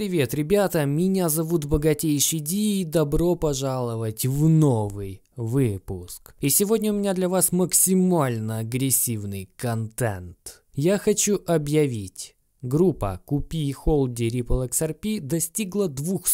Привет, ребята, меня зовут Богатейший Ди и добро пожаловать в новый выпуск. И сегодня у меня для вас максимально агрессивный контент. Я хочу объявить, группа «Купи и холди Ripple XRP» достигла 200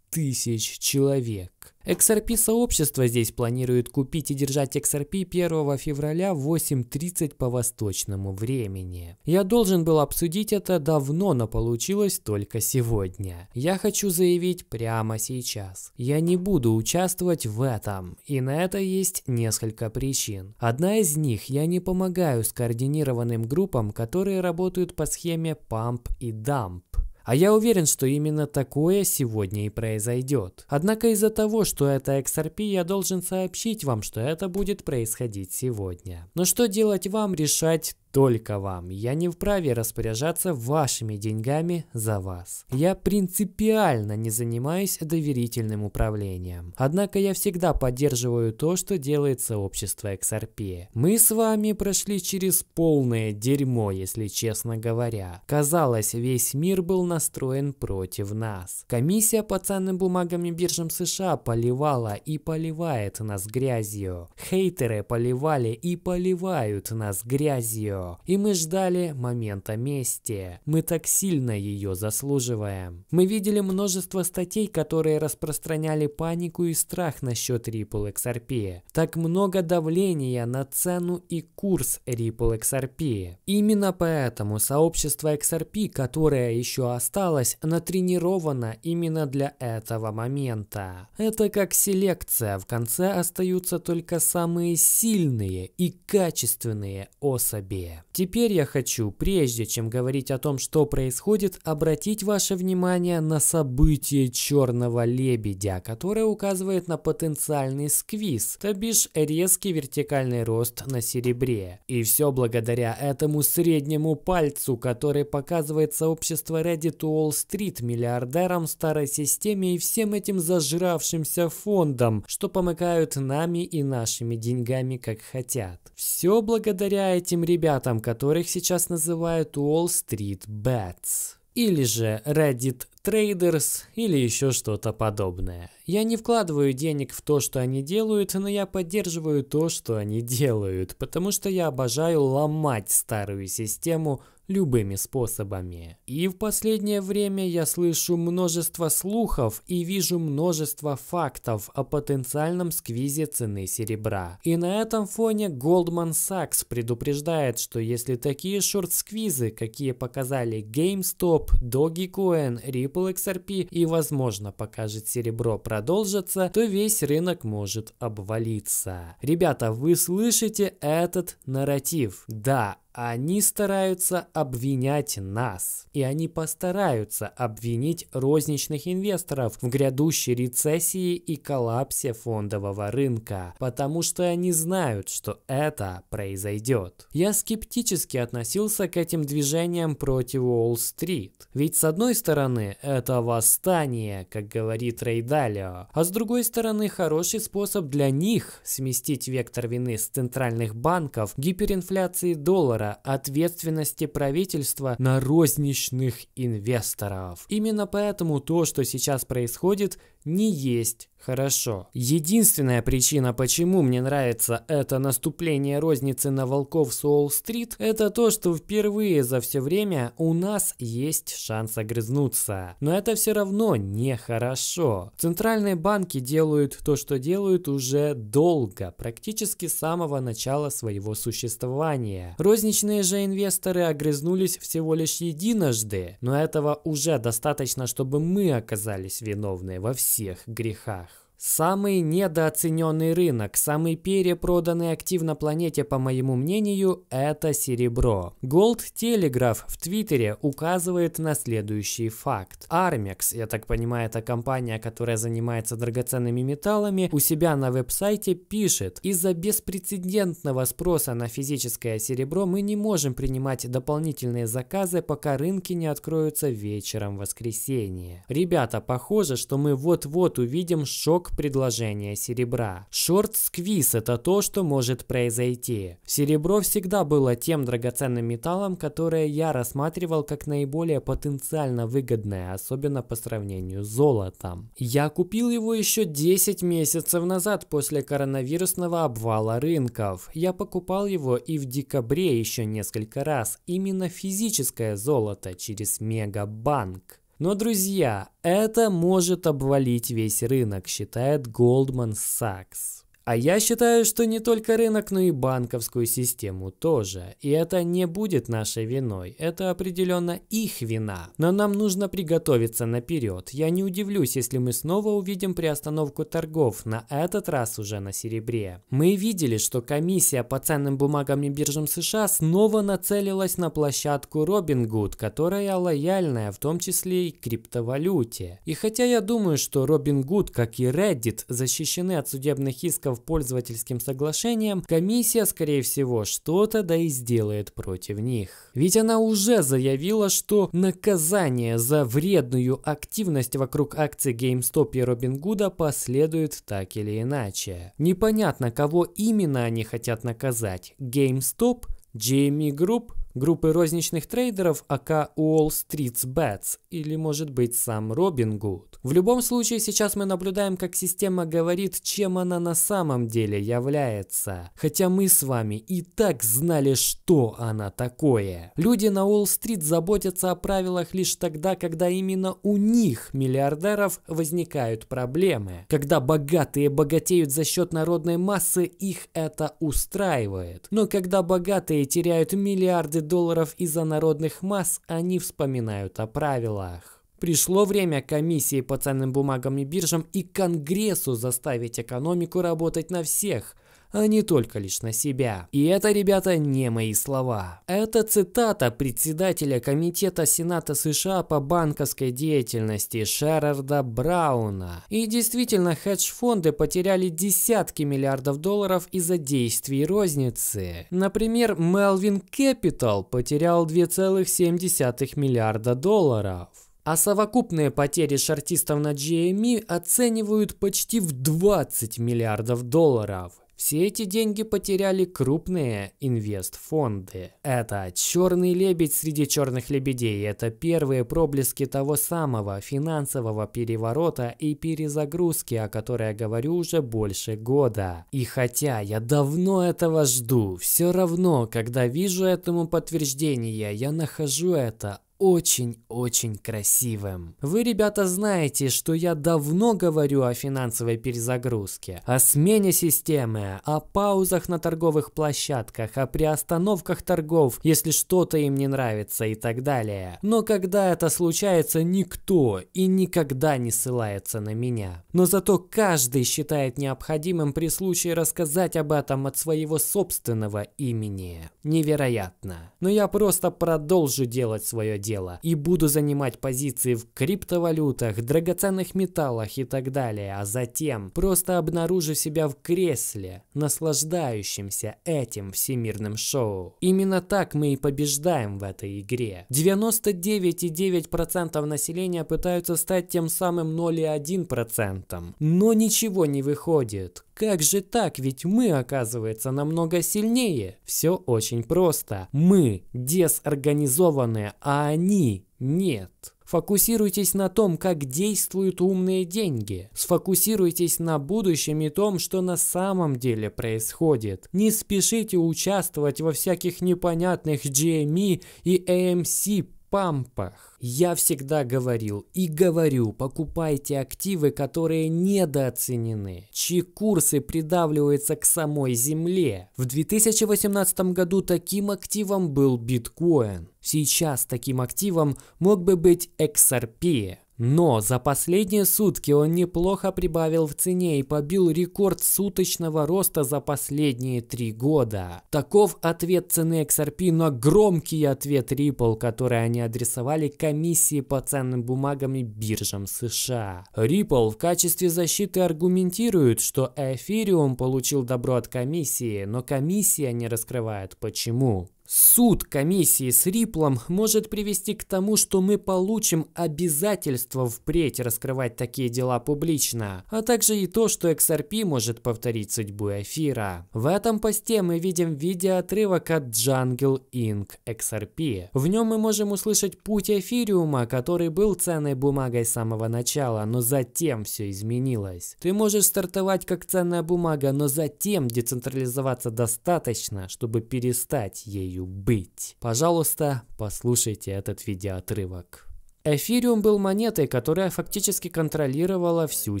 тысяч человек. XRP-сообщество здесь планирует купить и держать XRP 1 февраля в 8.30 по восточному времени. Я должен был обсудить это давно, но получилось только сегодня. Я хочу заявить прямо сейчас. Я не буду участвовать в этом, и на это есть несколько причин. Одна из них – я не помогаю скоординированным группам, которые работают по схеме Pump и Dump. А я уверен, что именно такое сегодня и произойдет. Однако из-за того, что это XRP, я должен сообщить вам, что это будет происходить сегодня. Но что делать вам, решать только вам. Я не вправе распоряжаться вашими деньгами за вас. Я принципиально не занимаюсь доверительным управлением. Однако я всегда поддерживаю то, что делает сообщество XRP. Мы с вами прошли через полное дерьмо, если честно говоря. Казалось, весь мир был настроен против нас. Комиссия по ценным бумагам и биржам США поливала и поливает нас грязью. Хейтеры поливали и поливают нас грязью и мы ждали момента мести. Мы так сильно ее заслуживаем. Мы видели множество статей, которые распространяли панику и страх насчет Ripple XRP. Так много давления на цену и курс Ripple XRP. Именно поэтому сообщество XRP, которое еще осталось, натренировано именно для этого момента. Это как селекция, в конце остаются только самые сильные и качественные особи далее. Теперь я хочу, прежде чем говорить о том, что происходит, обратить ваше внимание на событие черного лебедя, которое указывает на потенциальный сквиз, то бишь резкий вертикальный рост на серебре. И все благодаря этому среднему пальцу, который показывает сообщество Reddit Wall Street миллиардерам старой системе и всем этим зажравшимся фондам, что помыкают нами и нашими деньгами как хотят. Все благодаря этим ребятам фанатам которых сейчас называют Wall Street Bets или же Reddit Traders или еще что-то подобное. Я не вкладываю денег в то, что они делают, но я поддерживаю то, что они делают, потому что я обожаю ломать старую систему любыми способами. И в последнее время я слышу множество слухов и вижу множество фактов о потенциальном сквизе цены серебра. И на этом фоне Goldman Sachs предупреждает, что если такие шорт-сквизы, какие показали GameStop, Dogecoin, Ripple XRP и, возможно, покажет серебро продолжится, то весь рынок может обвалиться. Ребята, вы слышите этот нарратив? Да, они стараются обвинять нас. И они постараются обвинить розничных инвесторов в грядущей рецессии и коллапсе фондового рынка, потому что они знают, что это произойдет. Я скептически относился к этим движениям против Уолл-стрит. Ведь с одной стороны это восстание, как говорит Рейдалио, а с другой стороны хороший способ для них сместить вектор вины с центральных банков гиперинфляции доллара сектора, ответственности правительства на розничных инвесторов. Именно поэтому то, что сейчас происходит, не есть хорошо. Единственная причина, почему мне нравится это наступление розницы на волков Соул-стрит, это то, что впервые за все время у нас есть шанс огрызнуться. Но это все равно нехорошо. Центральные банки делают то, что делают уже долго, практически с самого начала своего существования. Розничные же инвесторы огрызнулись всего лишь единожды, но этого уже достаточно, чтобы мы оказались виновны во всем всех грехах. Самый недооцененный рынок, самый перепроданный актив на планете, по моему мнению, это серебро. Gold Telegraph в Твиттере указывает на следующий факт. Armex, я так понимаю, это компания, которая занимается драгоценными металлами, у себя на веб-сайте пишет, из-за беспрецедентного спроса на физическое серебро мы не можем принимать дополнительные заказы, пока рынки не откроются вечером воскресенья. Ребята, похоже, что мы вот-вот увидим шок предложения серебра. Шорт-сквиз – это то, что может произойти. Серебро всегда было тем драгоценным металлом, которое я рассматривал как наиболее потенциально выгодное, особенно по сравнению с золотом. Я купил его еще 10 месяцев назад после коронавирусного обвала рынков. Я покупал его и в декабре еще несколько раз. Именно физическое золото через мегабанк. Но, друзья, это может обвалить весь рынок, считает Goldman Sachs. А я считаю, что не только рынок, но и банковскую систему тоже. И это не будет нашей виной, это определенно их вина. Но нам нужно приготовиться наперед. Я не удивлюсь, если мы снова увидим приостановку торгов, на этот раз уже на серебре. Мы видели, что комиссия по ценным бумагам и биржам США снова нацелилась на площадку Robinhood, которая лояльная, в том числе и криптовалюте. И хотя я думаю, что Robinhood, как и Reddit, защищены от судебных исков вариантов пользовательским соглашениям, комиссия, скорее всего, что-то да и сделает против них. Ведь она уже заявила, что наказание за вредную активность вокруг акций GameStop и Робин Гуда последует так или иначе. Непонятно, кого именно они хотят наказать – GameStop, Jamie Group – группы розничных трейдеров АК Wall Street Bets или, может быть, сам Робин Гуд. В любом случае, сейчас мы наблюдаем, как система говорит, чем она на самом деле является. Хотя мы с вами и так знали, что она такое. Люди на Уолл-стрит заботятся о правилах лишь тогда, когда именно у них, миллиардеров, возникают проблемы. Когда богатые богатеют за счет народной массы, их это устраивает. Но когда богатые теряют миллиарды долларов из-за народных масс, они вспоминают о правилах. Пришло время комиссии по ценным бумагам и биржам и Конгрессу заставить экономику работать на всех, а не только лишь на себя. И это, ребята, не мои слова. Это цитата председателя Комитета Сената США по банковской деятельности Шерарда Брауна. И действительно, хедж-фонды потеряли десятки миллиардов долларов из-за действий розницы. Например, Melvin Capital потерял 2,7 миллиарда долларов. А совокупные потери шортистов на GME оценивают почти в 20 миллиардов долларов. Все эти деньги потеряли крупные инвестфонды. Это черный лебедь среди черных лебедей. Это первые проблески того самого финансового переворота и перезагрузки, о которой я говорю уже больше года. И хотя я давно этого жду, все равно, когда вижу этому подтверждение, я нахожу это очень-очень красивым. Вы, ребята, знаете, что я давно говорю о финансовой перезагрузке, о смене системы, о паузах на торговых площадках, о приостановках торгов, если что-то им не нравится и так далее. Но когда это случается, никто и никогда не ссылается на меня. Но зато каждый считает необходимым при случае рассказать об этом от своего собственного имени. Невероятно. Но я просто продолжу делать свое дело дела и буду занимать позиции в криптовалютах, драгоценных металлах и так далее, а затем просто обнаружу себя в кресле, наслаждающимся этим всемирным шоу. Именно так мы и побеждаем в этой игре. 99,9% населения пытаются стать тем самым 0,1%, но ничего не выходит. Как же так? Ведь мы, оказывается, намного сильнее. Все очень просто. Мы дезорганизованные, а они нет. Фокусируйтесь на том, как действуют умные деньги. Сфокусируйтесь на будущем и том, что на самом деле происходит. Не спешите участвовать во всяких непонятных GME и AMC пампах. Я всегда говорил и говорю, покупайте активы, которые недооценены, чьи курсы придавливаются к самой земле. В 2018 году таким активом был биткоин. Сейчас таким активом мог бы быть XRP. Но за последние сутки он неплохо прибавил в цене и побил рекорд суточного роста за последние три года. Таков ответ цены XRP на громкий ответ Ripple, который они адресовали комиссии по ценным бумагам и биржам США. Ripple в качестве защиты аргументирует, что Ethereum получил добро от комиссии, но комиссия не раскрывает почему. Суд комиссии с Риплом может привести к тому, что мы получим обязательство впредь раскрывать такие дела публично, а также и то, что XRP может повторить судьбу эфира. В этом посте мы видим видеоотрывок от Jungle Inc. XRP. В нем мы можем услышать путь эфириума, который был ценной бумагой с самого начала, но затем все изменилось. Ты можешь стартовать как ценная бумага, но затем децентрализоваться достаточно, чтобы перестать ей ею быть. Пожалуйста, послушайте этот видеоотрывок. Эфириум был монетой, которая фактически контролировала всю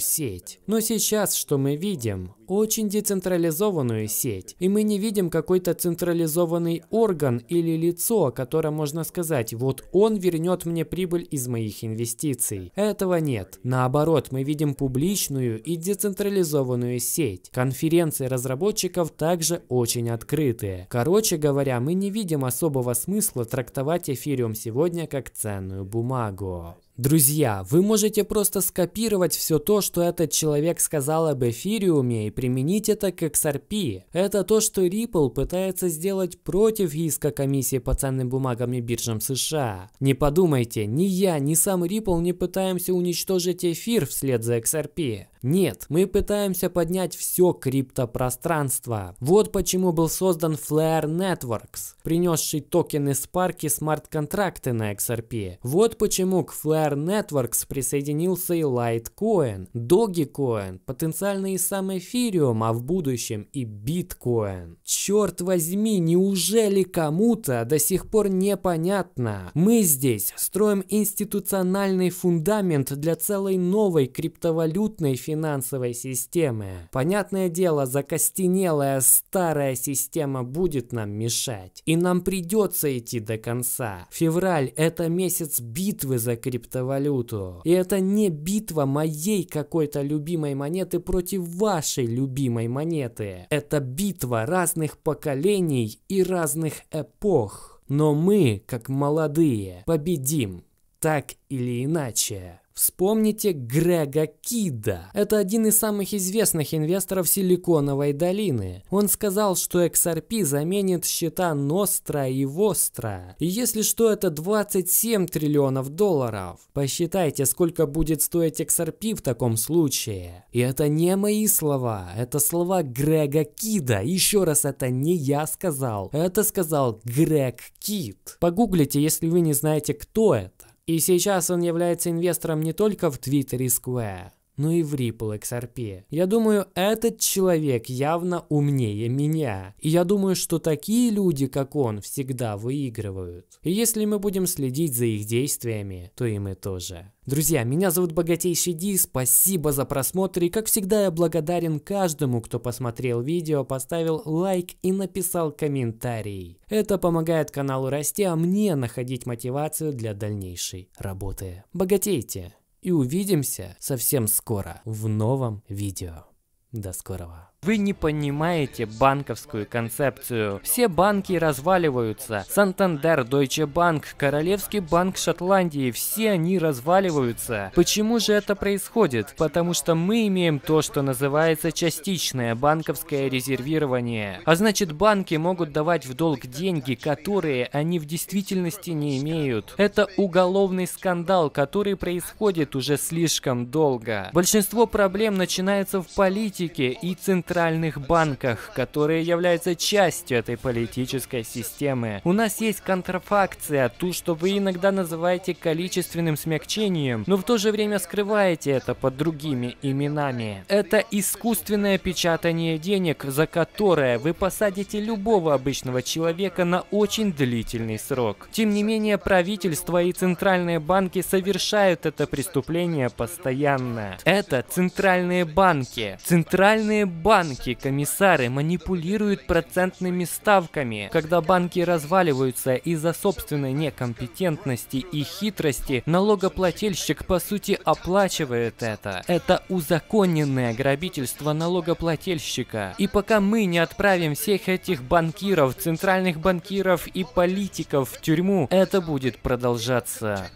сеть. Но сейчас, что мы видим, очень децентрализованную сеть, и мы не видим какой-то централизованный орган или лицо, о котором можно сказать, вот он вернет мне прибыль из моих инвестиций. Этого нет. Наоборот, мы видим публичную и децентрализованную сеть. Конференции разработчиков также очень открытые. Короче говоря, мы не видим особого смысла трактовать эфириум сегодня как ценную бумагу. Go Nagor. Друзья, вы можете просто скопировать все то, что этот человек сказал об эфириуме и применить это к XRP. Это то, что Ripple пытается сделать против иска комиссии по ценным бумагам и биржам США. Не подумайте, ни я, ни сам Ripple не пытаемся уничтожить эфир вслед за XRP. Нет, мы пытаемся поднять все криптопространство. Вот почему был создан Flare Networks, принесший токены Spark и смарт-контракты на XRP. Вот почему к Flare Stellar Networks присоединился и Litecoin, Dogecoin, потенциально и сам Ethereum, а в будущем и Bitcoin. Черт возьми, неужели кому-то до сих пор непонятно? Мы здесь строим институциональный фундамент для целой новой криптовалютной финансовой системы. Понятное дело, закостенелая старая система будет нам мешать. И нам придется идти до конца. Февраль – это месяц битвы за криптовалюту криптовалюту. И это не битва моей какой-то любимой монеты против вашей любимой монеты. Это битва разных поколений и разных эпох. Но мы, как молодые, победим, так или иначе. Вспомните Грега Кида. Это один из самых известных инвесторов Силиконовой долины. Он сказал, что XRP заменит счета Ностра и Востра. И если что, это 27 триллионов долларов. Посчитайте, сколько будет стоить XRP в таком случае. И это не мои слова, это слова Грега Кида. Еще раз, это не я сказал, это сказал Грег Кид. Погуглите, если вы не знаете, кто это. И сейчас он является инвестором не только в Twitter и Square, но ну и в Ripple XRP. Я думаю, этот человек явно умнее меня. И я думаю, что такие люди, как он, всегда выигрывают. И если мы будем следить за их действиями, то и мы тоже. Друзья, меня зовут Богатейший Ди, спасибо за просмотр и как всегда я благодарен каждому, кто посмотрел видео, поставил лайк и написал комментарий. Это помогает каналу расти, а мне находить мотивацию для дальнейшей работы. Богатейте! и увидимся совсем скоро в новом видео. До скорого. Вы не понимаете банковскую концепцию. Все банки разваливаются. Сантандер, Deutsche Bank, Королевский банк Шотландии, все они разваливаются. Почему же это происходит? Потому что мы имеем то, что называется частичное банковское резервирование. А значит банки могут давать в долг деньги, которые они в действительности не имеют. Это уголовный скандал, который происходит уже слишком долго. Большинство проблем начинается в политике и центральном центральных банках, которые являются частью этой политической системы. У нас есть контрафакция, ту, что вы иногда называете количественным смягчением, но в то же время скрываете это под другими именами. Это искусственное печатание денег, за которое вы посадите любого обычного человека на очень длительный срок. Тем не менее, правительство и центральные банки совершают это преступление постоянно. Это центральные банки. Центральные банки банки, комиссары манипулируют процентными ставками. Когда банки разваливаются из-за собственной некомпетентности и хитрости, налогоплательщик по сути оплачивает это. Это узаконенное грабительство налогоплательщика. И пока мы не отправим всех этих банкиров, центральных банкиров и политиков в тюрьму, это будет продолжаться.